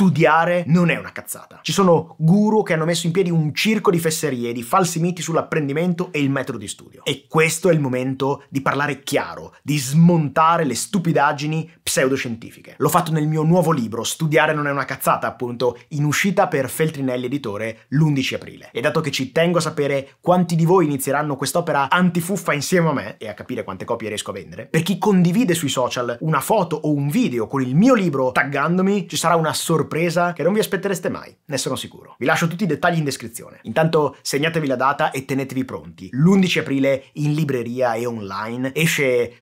studiare non è una cazzata. Ci sono guru che hanno messo in piedi un circo di fesserie, di falsi miti sull'apprendimento e il metodo di studio. E questo è il momento di parlare chiaro, di smontare le stupidaggini pseudoscientifiche. L'ho fatto nel mio nuovo libro, Studiare non è una cazzata, appunto, in uscita per Feltrinelli Editore l'11 aprile. E dato che ci tengo a sapere quanti di voi inizieranno quest'opera antifuffa insieme a me, e a capire quante copie riesco a vendere, per chi condivide sui social una foto o un video con il mio libro taggandomi, ci sarà una sorpresa sorpresa che non vi aspettereste mai, ne sono sicuro. Vi lascio tutti i dettagli in descrizione. Intanto segnatevi la data e tenetevi pronti. L'11 aprile in libreria e online esce